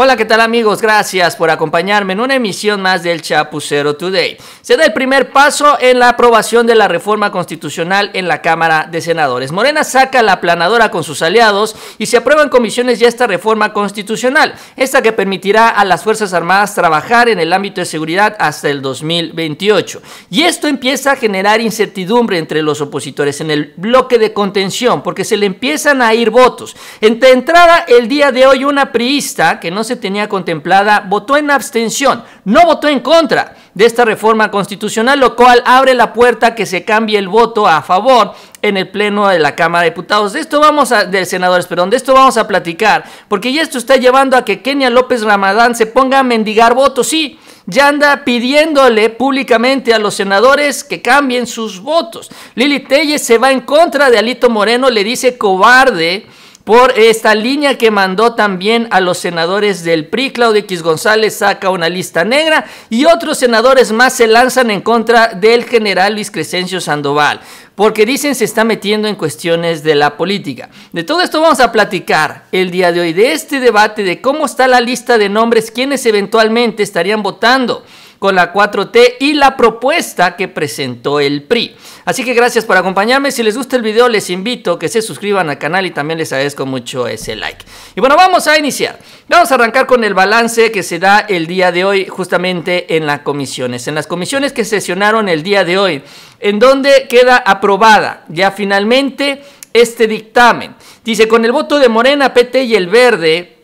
Hola, ¿qué tal amigos? Gracias por acompañarme en una emisión más del Chapucero Today. Se da el primer paso en la aprobación de la reforma constitucional en la Cámara de Senadores. Morena saca la planadora con sus aliados y se aprueban comisiones ya esta reforma constitucional, esta que permitirá a las Fuerzas Armadas trabajar en el ámbito de seguridad hasta el 2028. Y esto empieza a generar incertidumbre entre los opositores en el bloque de contención, porque se le empiezan a ir votos. Entre entrada, el día de hoy, una priista que no se tenía contemplada, votó en abstención, no votó en contra de esta reforma constitucional, lo cual abre la puerta que se cambie el voto a favor en el pleno de la Cámara de Diputados. De esto vamos a, de senadores, perdón, de esto vamos a platicar, porque ya esto está llevando a que Kenia López Ramadán se ponga a mendigar votos, sí. Ya anda pidiéndole públicamente a los senadores que cambien sus votos. Lili Telle se va en contra de Alito Moreno, le dice cobarde por esta línea que mandó también a los senadores del PRI. Claudio X González saca una lista negra y otros senadores más se lanzan en contra del general Luis Crescencio Sandoval, porque dicen se está metiendo en cuestiones de la política. De todo esto vamos a platicar el día de hoy, de este debate, de cómo está la lista de nombres, quienes eventualmente estarían votando con la 4T y la propuesta que presentó el PRI. Así que gracias por acompañarme. Si les gusta el video, les invito a que se suscriban al canal y también les agradezco mucho ese like. Y bueno, vamos a iniciar. Vamos a arrancar con el balance que se da el día de hoy justamente en las comisiones. En las comisiones que sesionaron el día de hoy, en donde queda aprobada ya finalmente este dictamen. Dice, con el voto de Morena, PT y el Verde,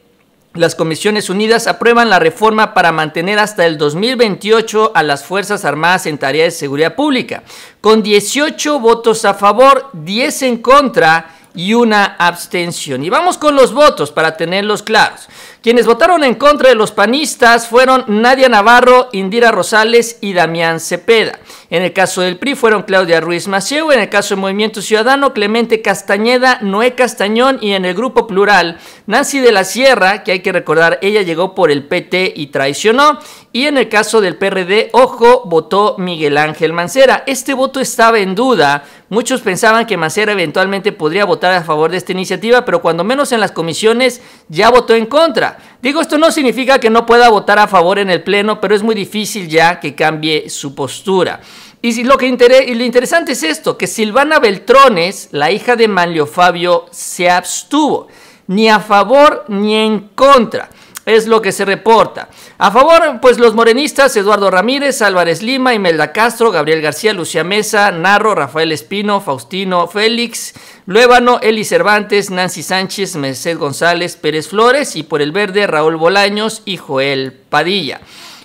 las Comisiones Unidas aprueban la reforma para mantener hasta el 2028 a las Fuerzas Armadas en tarea de seguridad pública, con 18 votos a favor, 10 en contra y una abstención. Y vamos con los votos para tenerlos claros. Quienes votaron en contra de los panistas fueron Nadia Navarro, Indira Rosales y Damián Cepeda. En el caso del PRI fueron Claudia Ruiz Maceo, en el caso del Movimiento Ciudadano, Clemente Castañeda, Noé Castañón y en el Grupo Plural, Nancy de la Sierra, que hay que recordar, ella llegó por el PT y traicionó, y en el caso del PRD, ojo, votó Miguel Ángel Mancera. Este voto estaba en duda. Muchos pensaban que Mancera eventualmente podría votar a favor de esta iniciativa, pero cuando menos en las comisiones ya votó en contra. Digo, esto no significa que no pueda votar a favor en el Pleno, pero es muy difícil ya que cambie su postura. Y lo, que lo interesante es esto, que Silvana Beltrones, la hija de Manlio Fabio, se abstuvo, ni a favor ni en contra es lo que se reporta. A favor, pues los morenistas Eduardo Ramírez, Álvarez Lima, Imelda Castro, Gabriel García, Lucía Mesa, Narro, Rafael Espino, Faustino Félix, Luébano, Eli Cervantes, Nancy Sánchez, Merced González, Pérez Flores y por el verde Raúl Bolaños y Joel Padilla.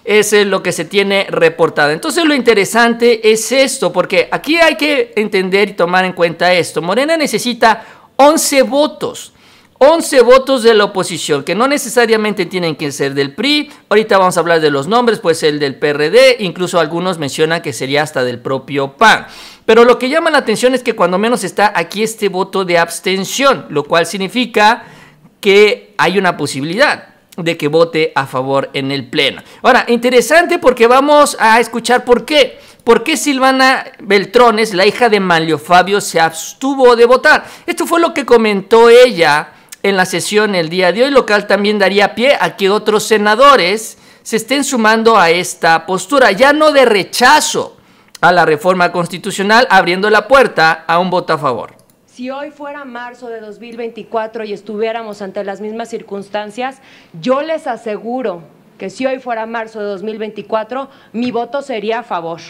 Eso es lo que se tiene reportado. Entonces lo interesante es esto, porque aquí hay que entender y tomar en cuenta esto. Morena necesita 11 votos 11 votos de la oposición, que no necesariamente tienen que ser del PRI. Ahorita vamos a hablar de los nombres, pues el del PRD, incluso algunos mencionan que sería hasta del propio PAN. Pero lo que llama la atención es que cuando menos está aquí este voto de abstención, lo cual significa que hay una posibilidad de que vote a favor en el Pleno. Ahora, interesante porque vamos a escuchar por qué. ¿Por qué Silvana Beltrones, la hija de Manlio Fabio, se abstuvo de votar? Esto fue lo que comentó ella en la sesión el día de hoy, local, también daría pie a que otros senadores se estén sumando a esta postura, ya no de rechazo a la reforma constitucional, abriendo la puerta a un voto a favor. Si hoy fuera marzo de 2024 y estuviéramos ante las mismas circunstancias, yo les aseguro que si hoy fuera marzo de 2024, mi voto sería a favor.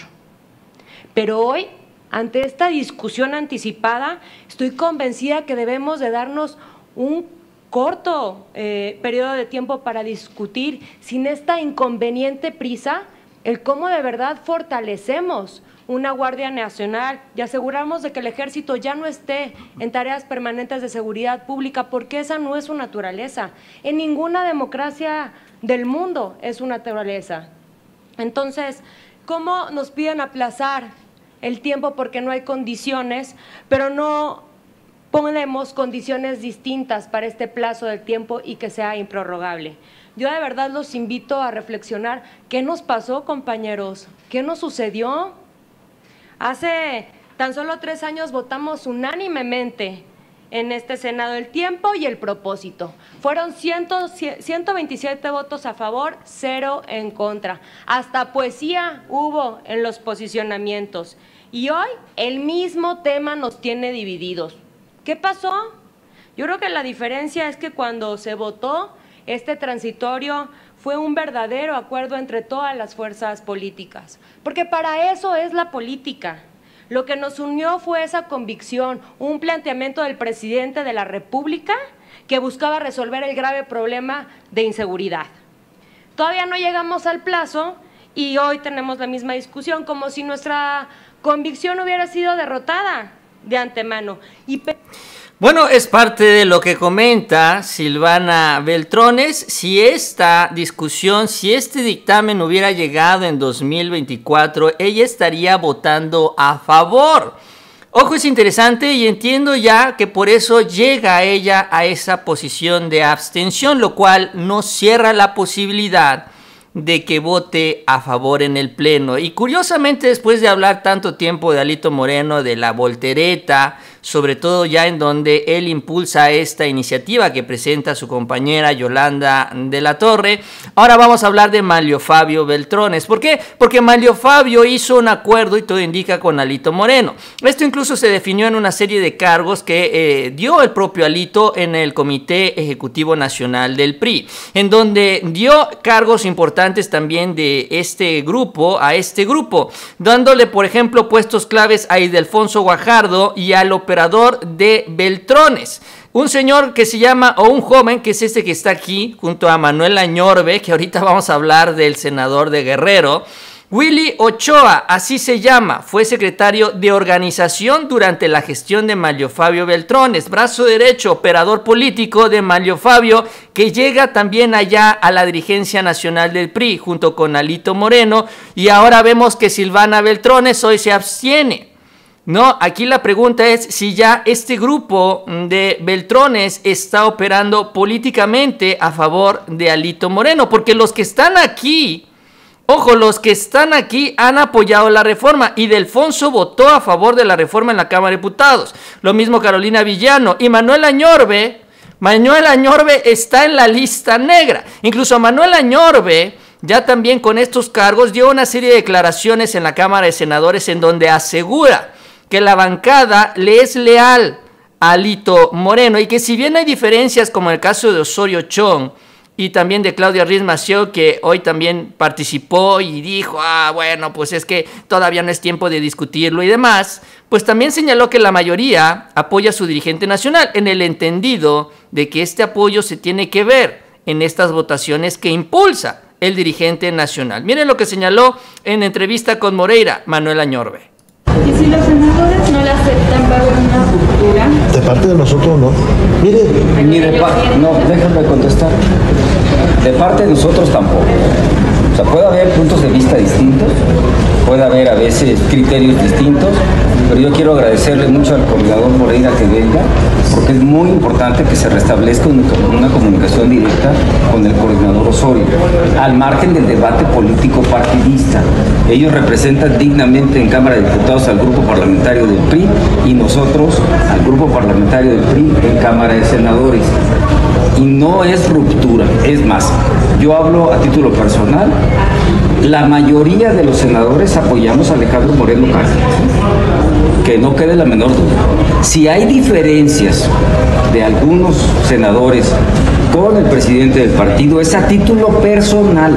Pero hoy, ante esta discusión anticipada, estoy convencida que debemos de darnos un corto eh, periodo de tiempo para discutir, sin esta inconveniente prisa, el cómo de verdad fortalecemos una Guardia Nacional y aseguramos de que el ejército ya no esté en tareas permanentes de seguridad pública, porque esa no es su naturaleza. En ninguna democracia del mundo es su naturaleza. Entonces, ¿cómo nos piden aplazar el tiempo porque no hay condiciones, pero no ponemos condiciones distintas para este plazo del tiempo y que sea improrrogable. Yo de verdad los invito a reflexionar qué nos pasó, compañeros, qué nos sucedió. Hace tan solo tres años votamos unánimemente en este Senado el tiempo y el propósito. Fueron 127 votos a favor, cero en contra. Hasta poesía hubo en los posicionamientos. Y hoy el mismo tema nos tiene divididos. ¿Qué pasó? Yo creo que la diferencia es que cuando se votó este transitorio fue un verdadero acuerdo entre todas las fuerzas políticas, porque para eso es la política. Lo que nos unió fue esa convicción, un planteamiento del presidente de la República que buscaba resolver el grave problema de inseguridad. Todavía no llegamos al plazo y hoy tenemos la misma discusión, como si nuestra convicción hubiera sido derrotada de antemano. bueno, es parte de lo que comenta Silvana Beltrones. Si esta discusión, si este dictamen hubiera llegado en 2024, ella estaría votando a favor. Ojo, es interesante y entiendo ya que por eso llega ella a esa posición de abstención, lo cual no cierra la posibilidad de que vote a favor en el Pleno. Y curiosamente, después de hablar tanto tiempo de Alito Moreno, de la voltereta, sobre todo ya en donde él impulsa esta iniciativa que presenta su compañera Yolanda de la Torre. Ahora vamos a hablar de Malio Fabio Beltrones. ¿Por qué? Porque Malio Fabio hizo un acuerdo y todo indica con Alito Moreno. Esto incluso se definió en una serie de cargos que eh, dio el propio Alito en el Comité Ejecutivo Nacional del PRI, en donde dio cargos importantes también de este grupo a este grupo, dándole por ejemplo puestos claves a Idelfonso Guajardo y a lo operador de Beltrones. Un señor que se llama, o un joven que es este que está aquí, junto a Manuel Añorbe, que ahorita vamos a hablar del senador de Guerrero. Willy Ochoa, así se llama, fue secretario de organización durante la gestión de Mario Fabio Beltrones, brazo derecho, operador político de Mario Fabio, que llega también allá a la dirigencia nacional del PRI junto con Alito Moreno y ahora vemos que Silvana Beltrones hoy se abstiene. No, aquí la pregunta es si ya este grupo de Beltrones está operando políticamente a favor de Alito Moreno, porque los que están aquí, ojo, los que están aquí han apoyado la reforma y Delfonso votó a favor de la reforma en la Cámara de Diputados. Lo mismo Carolina Villano y Manuel Añorbe. Manuel Añorbe está en la lista negra. Incluso Manuel Añorbe ya también con estos cargos dio una serie de declaraciones en la Cámara de Senadores en donde asegura que la bancada le es leal a Lito Moreno y que si bien hay diferencias como en el caso de Osorio Chong y también de Claudia Riz que hoy también participó y dijo, ah, bueno, pues es que todavía no es tiempo de discutirlo y demás, pues también señaló que la mayoría apoya a su dirigente nacional en el entendido de que este apoyo se tiene que ver en estas votaciones que impulsa el dirigente nacional. Miren lo que señaló en entrevista con Moreira Manuel Añorbe. ¿Y si los senadores no le aceptan, para una De parte de nosotros no. Mire. Ni de No, déjame contestar. De parte de nosotros tampoco. O sea, puede haber puntos de vista distintos, puede haber a veces criterios distintos, pero yo quiero agradecerle mucho al coordinador Moreira que venga, porque es muy importante que se restablezca una comunicación directa con el coordinador Osorio, al margen del debate político partidista. Ellos representan dignamente en Cámara de Diputados al grupo parlamentario del PRI y nosotros al grupo parlamentario del PRI en Cámara de Senadores. Y no es ruptura, es más, yo hablo a título personal, la mayoría de los senadores apoyamos a Alejandro Moreno Cárdenas que no quede la menor duda. Si hay diferencias de algunos senadores con el presidente del partido, es a título personal.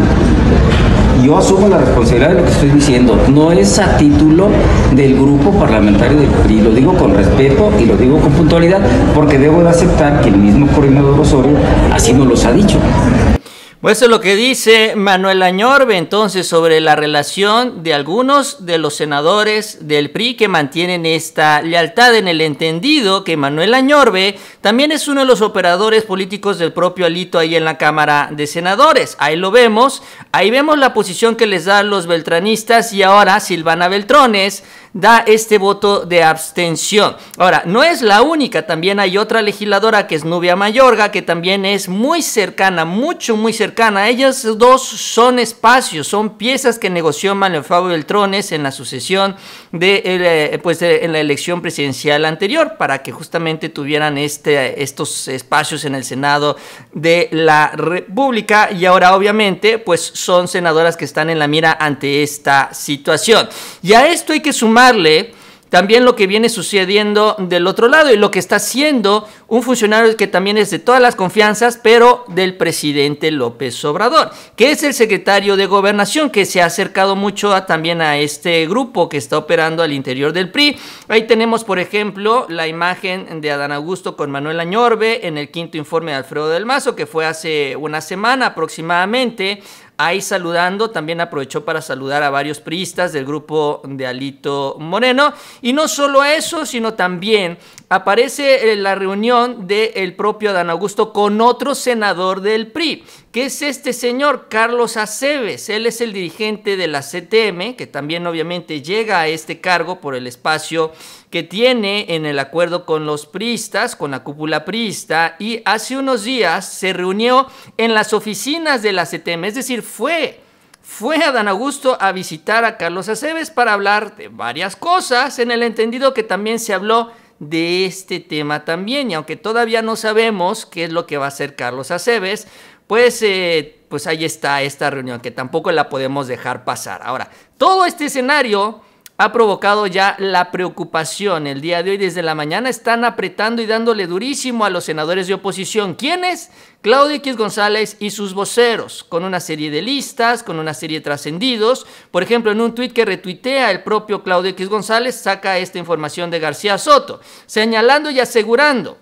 Yo asumo la responsabilidad de lo que estoy diciendo. No es a título del grupo parlamentario del PRI. Lo digo con respeto y lo digo con puntualidad porque debo de aceptar que el mismo de Rosario así nos los ha dicho. Pues eso es lo que dice Manuel Añorbe entonces sobre la relación de algunos de los senadores del PRI que mantienen esta lealtad en el entendido que Manuel Añorbe también es uno de los operadores políticos del propio Alito ahí en la Cámara de Senadores. Ahí lo vemos, ahí vemos la posición que les dan los beltranistas y ahora Silvana Beltrones da este voto de abstención. Ahora, no es la única, también hay otra legisladora que es Nubia Mayorga, que también es muy cercana, mucho, muy cercana. Ellas dos son espacios, son piezas que negoció Manuel Fabio Beltrones en la sucesión de, eh, pues, en la elección presidencial anterior, para que justamente tuvieran este, estos espacios en el Senado de la República. Y ahora, obviamente, pues son senadoras que están en la mira ante esta situación. Y a esto hay que sumar también lo que viene sucediendo del otro lado y lo que está haciendo un funcionario que también es de todas las confianzas, pero del presidente López Obrador, que es el secretario de gobernación, que se ha acercado mucho también a este grupo que está operando al interior del PRI. Ahí tenemos, por ejemplo, la imagen de Adán Augusto con Manuel Añorbe en el quinto informe de Alfredo del Mazo, que fue hace una semana aproximadamente, ahí saludando. También aprovechó para saludar a varios priistas del grupo de Alito Moreno. Y no solo eso, sino también aparece eh, la reunión del propio Dan Augusto con otro senador del PRI. ¿Qué es este señor? Carlos Aceves. Él es el dirigente de la CTM, que también obviamente llega a este cargo por el espacio que tiene en el acuerdo con los priistas, con la cúpula priista, y hace unos días se reunió en las oficinas de la CTM, es decir, fue fue a Dan Augusto a visitar a Carlos Aceves para hablar de varias cosas, en el entendido que también se habló de este tema también, y aunque todavía no sabemos qué es lo que va a hacer Carlos Aceves, pues, eh, pues ahí está esta reunión que tampoco la podemos dejar pasar. Ahora, todo este escenario ha provocado ya la preocupación. El día de hoy, desde la mañana, están apretando y dándole durísimo a los senadores de oposición. ¿Quiénes? Claudio X González y sus voceros, con una serie de listas, con una serie de trascendidos. Por ejemplo, en un tuit que retuitea el propio Claudio X González, saca esta información de García Soto, señalando y asegurando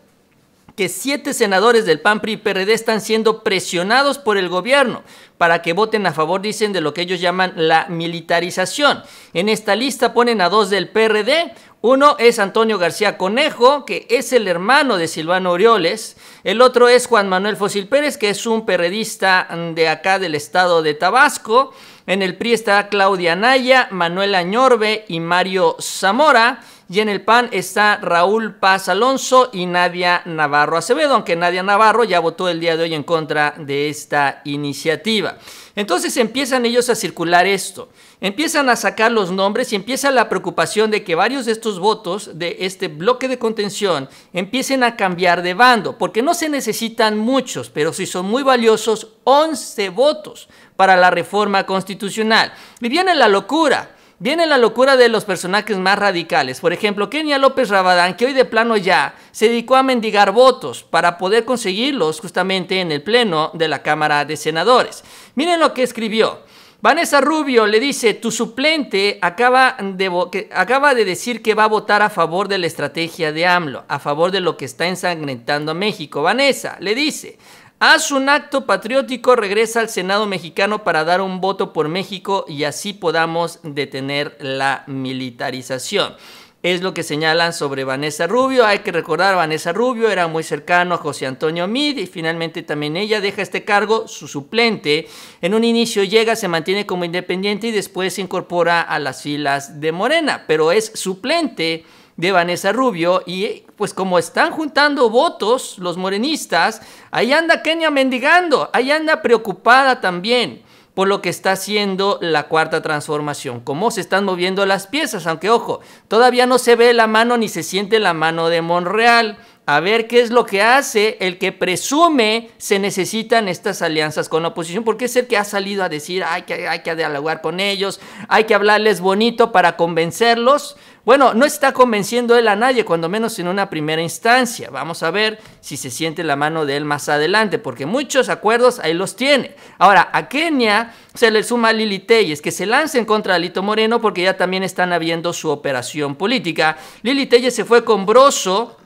que siete senadores del PAN PRI PRD están siendo presionados por el gobierno para que voten a favor, dicen, de lo que ellos llaman la militarización. En esta lista ponen a dos del PRD, uno es Antonio García Conejo, que es el hermano de Silvano Orioles. El otro es Juan Manuel Fósil Pérez, que es un perredista de acá del estado de Tabasco. En el PRI está Claudia Naya, Manuel Añorbe y Mario Zamora. Y en el PAN está Raúl Paz Alonso y Nadia Navarro Acevedo, aunque Nadia Navarro ya votó el día de hoy en contra de esta iniciativa. Entonces empiezan ellos a circular esto, empiezan a sacar los nombres y empieza la preocupación de que varios de estos votos de este bloque de contención empiecen a cambiar de bando, porque no se necesitan muchos, pero sí son muy valiosos 11 votos para la reforma constitucional. Y viene la locura. Viene la locura de los personajes más radicales. Por ejemplo, Kenia López Rabadán, que hoy de plano ya se dedicó a mendigar votos para poder conseguirlos justamente en el Pleno de la Cámara de Senadores. Miren lo que escribió. Vanessa Rubio le dice, tu suplente acaba de, acaba de, decir que va a votar a favor de la estrategia de AMLO, a favor de lo que está ensangrentando a México. Vanessa le dice, Haz un acto patriótico, regresa al Senado mexicano para dar un voto por México y así podamos detener la militarización. Es lo que señalan sobre Vanessa Rubio. Hay que recordar, Vanessa Rubio era muy cercano a José Antonio Mid y finalmente también ella deja este cargo, su suplente. En un inicio llega, se mantiene como independiente y después se incorpora a las filas de Morena, pero es suplente de Vanessa Rubio. Y pues como están juntando votos los morenistas, ahí anda Kenia mendigando, ahí anda preocupada también por lo que está haciendo la cuarta transformación, cómo se están moviendo las piezas, aunque ojo, todavía no se ve la mano ni se siente la mano de Monreal. A ver qué es lo que hace el que presume se necesitan estas alianzas con la oposición, porque es el que ha salido a decir hay que, hay que dialogar con ellos, hay que hablarles bonito para convencerlos. Bueno, no está convenciendo él a nadie, cuando menos en una primera instancia. Vamos a ver si se siente la mano de él más adelante, porque muchos acuerdos ahí los tiene. Ahora, a Kenia se le suma Lili Telles, que se lanza en contra de Moreno porque ya también están habiendo su operación política. Lili Telles se fue con Broso,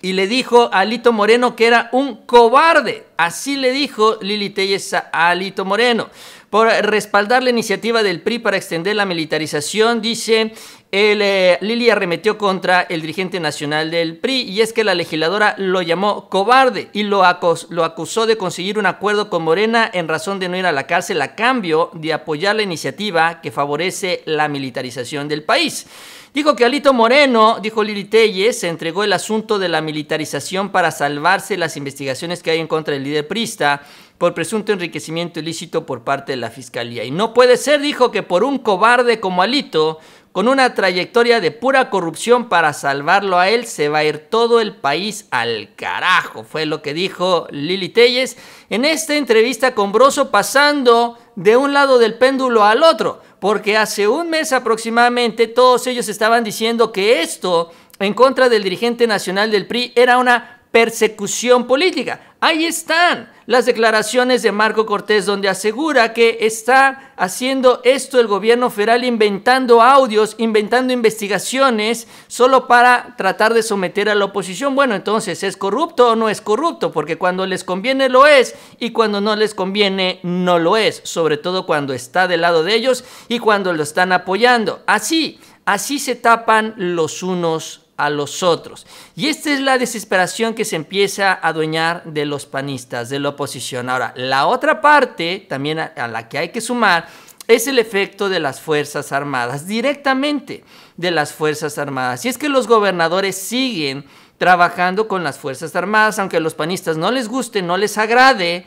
y le dijo a Alito Moreno que era un cobarde. Así le dijo Lili Telles a Alito Moreno por respaldar la iniciativa del PRI para extender la militarización, dice el, eh, Lili arremetió contra el dirigente nacional del PRI y es que la legisladora lo llamó cobarde y lo, lo acusó de conseguir un acuerdo con Morena en razón de no ir a la cárcel a cambio de apoyar la iniciativa que favorece la militarización del país. Dijo que Alito Moreno, dijo Lili Telles, se entregó el asunto de la militarización para salvarse las investigaciones que hay en contra del líder prista por presunto enriquecimiento ilícito por parte de la Fiscalía. Y no puede ser, dijo, que por un cobarde como Alito, con una trayectoria de pura corrupción para salvarlo a él, se va a ir todo el país al carajo, fue lo que dijo Lili Telles en esta entrevista con Broso pasando de un lado del péndulo al otro, porque hace un mes aproximadamente todos ellos estaban diciendo que esto en contra del dirigente nacional del PRI era una persecución política. Ahí están las declaraciones de Marco Cortés donde asegura que está haciendo esto el gobierno federal inventando audios, inventando investigaciones solo para tratar de someter a la oposición. Bueno, entonces, ¿es corrupto o no es corrupto? Porque cuando les conviene lo es y cuando no les conviene no lo es, sobre todo cuando está del lado de ellos y cuando lo están apoyando. Así, así se tapan los unos a los otros. Y esta es la desesperación que se empieza a adueñar de los panistas, de la oposición. Ahora, la otra parte, también a, la que hay que sumar, es el efecto de las Fuerzas Armadas, directamente de las Fuerzas Armadas. Y es que los gobernadores siguen trabajando con las Fuerzas Armadas, aunque a los panistas no les guste, no les agrade,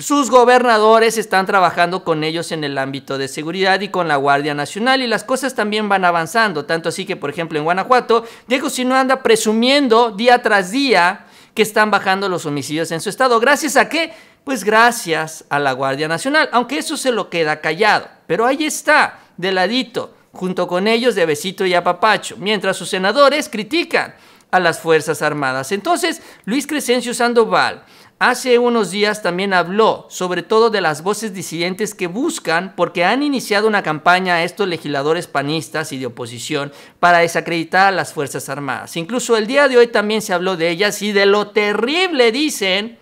sus gobernadores están trabajando con ellos en el ámbito de seguridad y con la Guardia Nacional y las cosas también van avanzando. Tanto así que, por ejemplo, en Guanajuato, Diego Sino anda presumiendo día tras día que están bajando los homicidios en su estado. ¿Gracias a qué? Pues gracias a la Guardia Nacional, aunque eso se lo queda callado. Pero ahí está, de ladito, junto con ellos de besito y apapacho, mientras sus senadores critican a las Fuerzas Armadas. Entonces, Luis Crescencio Sandoval Hace unos días también habló sobre todo de las voces disidentes que buscan, porque han iniciado una campaña a estos legisladores panistas y de oposición para desacreditar a las Fuerzas Armadas. Incluso el día de hoy también se habló de ellas y de lo terrible, dicen,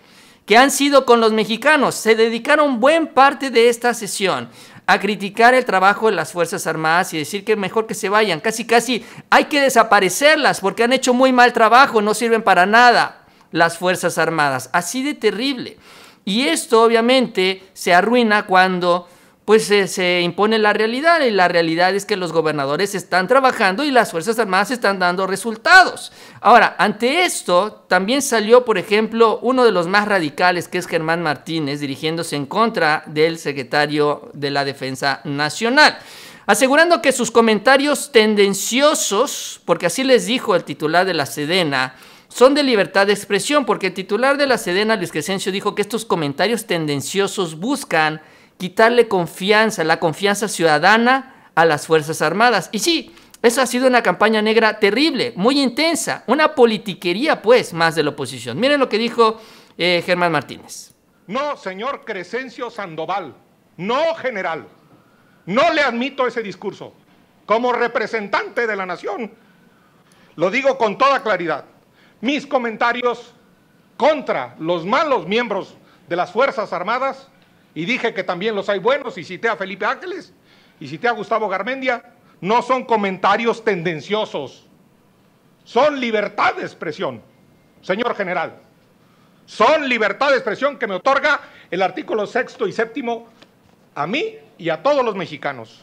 que han sido con los mexicanos. Se dedicaron buena parte de esta sesión a criticar el trabajo de las Fuerzas Armadas y decir que mejor que se vayan. Casi, casi hay que desaparecerlas porque han hecho muy mal trabajo, no sirven para nada las Fuerzas Armadas. Así de terrible. Y esto obviamente se arruina cuando pues se, se, impone la realidad y la realidad es que los gobernadores están trabajando y las Fuerzas Armadas están dando resultados. Ahora, ante esto también salió, por ejemplo, uno de los más radicales que es Germán Martínez dirigiéndose en contra del secretario de la Defensa Nacional, asegurando que sus comentarios tendenciosos, porque así les dijo el titular de la Sedena, son de libertad de expresión, porque el titular de la Sedena, Luis Crescencio, dijo que estos comentarios tendenciosos buscan quitarle confianza, la confianza ciudadana a las Fuerzas Armadas. Y sí, eso ha sido una campaña negra terrible, muy intensa, una politiquería pues más de la oposición. Miren lo que dijo eh, Germán Martínez. No, señor Crescencio Sandoval, no general, no le admito ese discurso. Como representante de la nación, lo digo con toda claridad mis comentarios contra los malos miembros de las Fuerzas Armadas y dije que también los hay buenos y cité a Felipe Ángeles y cité a Gustavo Garmendia, no son comentarios tendenciosos, son libertad de expresión, señor general. Son libertad de expresión que me otorga el artículo sexto y séptimo a mí y a todos los mexicanos.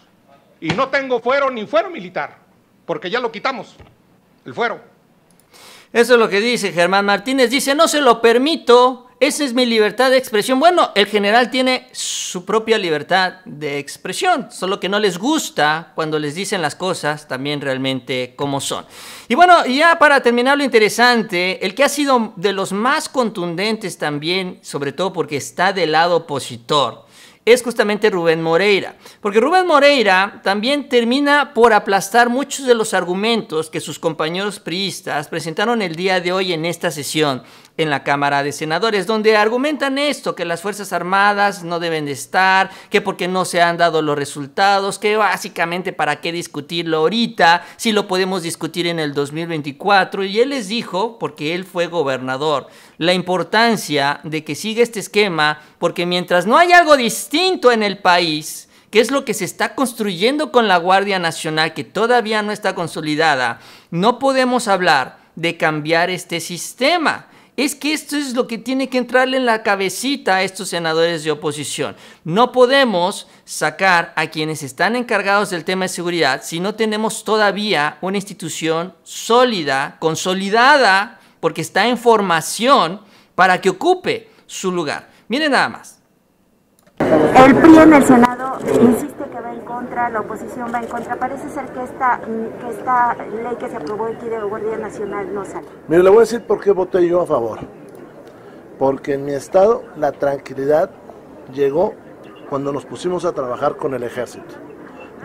Y no tengo fuero ni fuero militar, porque ya lo quitamos, el fuero. Eso es lo que dice Germán Martínez. Dice, no se lo permito. Esa es mi libertad de expresión. Bueno, el general tiene su propia libertad de expresión, solo que no les gusta cuando les dicen las cosas también realmente como son. Y bueno, ya para terminar lo interesante, el que ha sido de los más contundentes también, sobre todo porque está del lado opositor, es justamente Rubén Moreira. Porque Rubén Moreira también termina por aplastar muchos de los argumentos que sus compañeros priistas presentaron el día de hoy en esta sesión en la Cámara de Senadores, donde argumentan esto, que las Fuerzas Armadas no deben de estar, que porque no se han dado los resultados, que básicamente para qué discutirlo ahorita, si lo podemos discutir en el 2024. Y él les dijo, porque él fue gobernador, la importancia de que siga este esquema, porque mientras no hay algo distinto en el país, que es lo que se está construyendo con la Guardia Nacional que todavía no está consolidada, no podemos hablar de cambiar este sistema es que esto es lo que tiene que entrarle en la cabecita a estos senadores de oposición. No podemos sacar a quienes están encargados del tema de seguridad si no tenemos todavía una institución sólida, consolidada, porque está en formación para que ocupe su lugar. Miren nada más. El en Senado contra, la oposición va en contra. Parece ser que esta, que esta ley que se aprobó aquí de Guardia Nacional no sale. Mire, le voy a decir por qué voté yo a favor. Porque en mi estado la tranquilidad llegó cuando nos pusimos a trabajar con el ejército.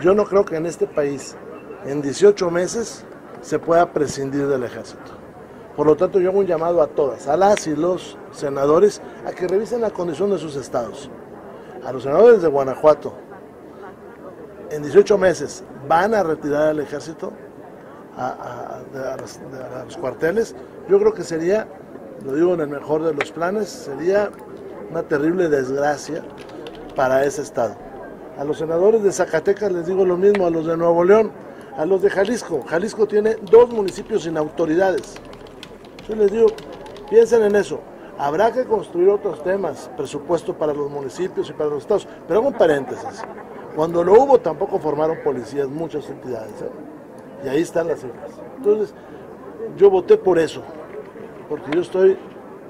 Yo no creo que en este país, en 18 meses, se pueda prescindir del ejército. Por lo tanto, yo hago un llamado a todas, a las y los senadores, a que revisen la condición de sus estados. A los senadores de Guanajuato, en 18 meses van a retirar al ejército a, los, los cuarteles, yo creo que sería, lo digo en el mejor de los planes, sería una terrible desgracia para ese estado. A los senadores de Zacatecas les digo lo mismo, a los de Nuevo León, a los de Jalisco. Jalisco tiene dos municipios sin autoridades. Yo les digo, piensen en eso. Habrá que construir otros temas, presupuesto para los municipios y para los estados. Pero hago un paréntesis. Cuando lo hubo tampoco formaron policías muchas entidades. ¿eh? Y ahí están las cifras. Entonces, yo voté por eso, porque yo estoy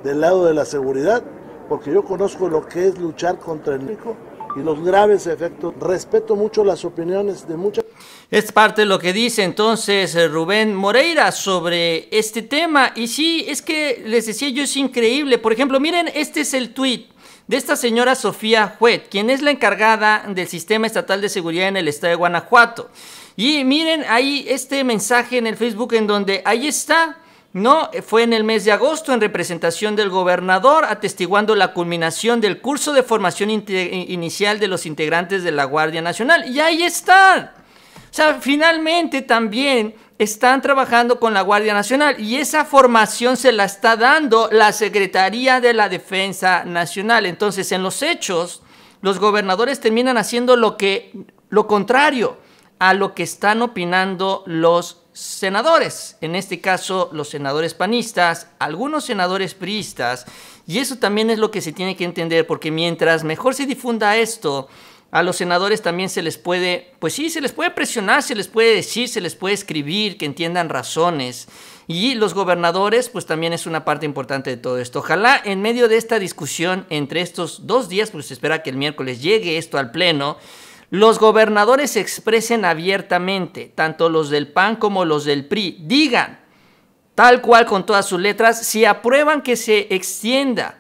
del lado de la seguridad, porque yo conozco lo que es luchar contra el hijo y los graves efectos. Respeto mucho las opiniones de muchas... Es parte de lo que dice entonces eh, Rubén Moreira sobre este tema. Y sí, es que les decía yo, es increíble. Por ejemplo, miren, este es el tuit de esta señora Sofía Huet, quien es la encargada del Sistema Estatal de Seguridad en el Estado de Guanajuato. Y miren ahí este mensaje en el Facebook en donde ahí está. No, fue en el mes de agosto en representación del gobernador, atestiguando la culminación del curso de formación inicial de los integrantes de la Guardia Nacional. Y ahí está. O sea, finalmente también están trabajando con la Guardia Nacional y esa formación se la está dando la Secretaría de la Defensa Nacional. Entonces, en los hechos, los gobernadores terminan haciendo lo que lo contrario a lo que están opinando los senadores, en este caso los senadores panistas, algunos senadores priistas, y eso también es lo que se tiene que entender porque mientras mejor se difunda esto, a los senadores también se les puede, pues sí, se les puede presionar, se les puede decir, se les puede escribir, que entiendan razones. Y los gobernadores, pues también es una parte importante de todo esto. Ojalá en medio de esta discusión entre estos dos días, pues se espera que el miércoles llegue esto al Pleno, los gobernadores expresen abiertamente, tanto los del PAN como los del PRI, digan, tal cual con todas sus letras, si aprueban que se extienda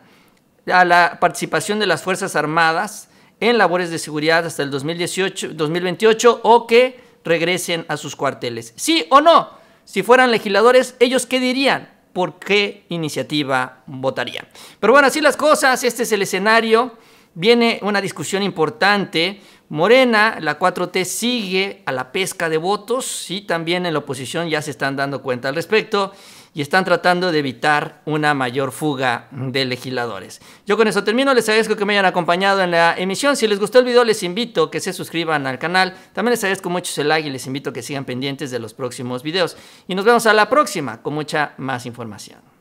a la participación de las Fuerzas Armadas, en labores de seguridad hasta el 2018, 2028 o que regresen a sus cuarteles. ¿Sí o no? Si fueran legisladores, ellos qué dirían? ¿Por qué iniciativa votarían? Pero bueno, así las cosas, este es el escenario, viene una discusión importante. Morena, la 4T sigue a la pesca de votos y también en la oposición ya se están dando cuenta al respecto y están tratando de evitar una mayor fuga de legisladores. Yo con eso termino, les agradezco que me hayan acompañado en la emisión. Si les gustó el video, les invito a que se suscriban al canal. También les agradezco mucho el like y les invito a que sigan pendientes de los próximos videos. Y nos vemos a la próxima con mucha más información.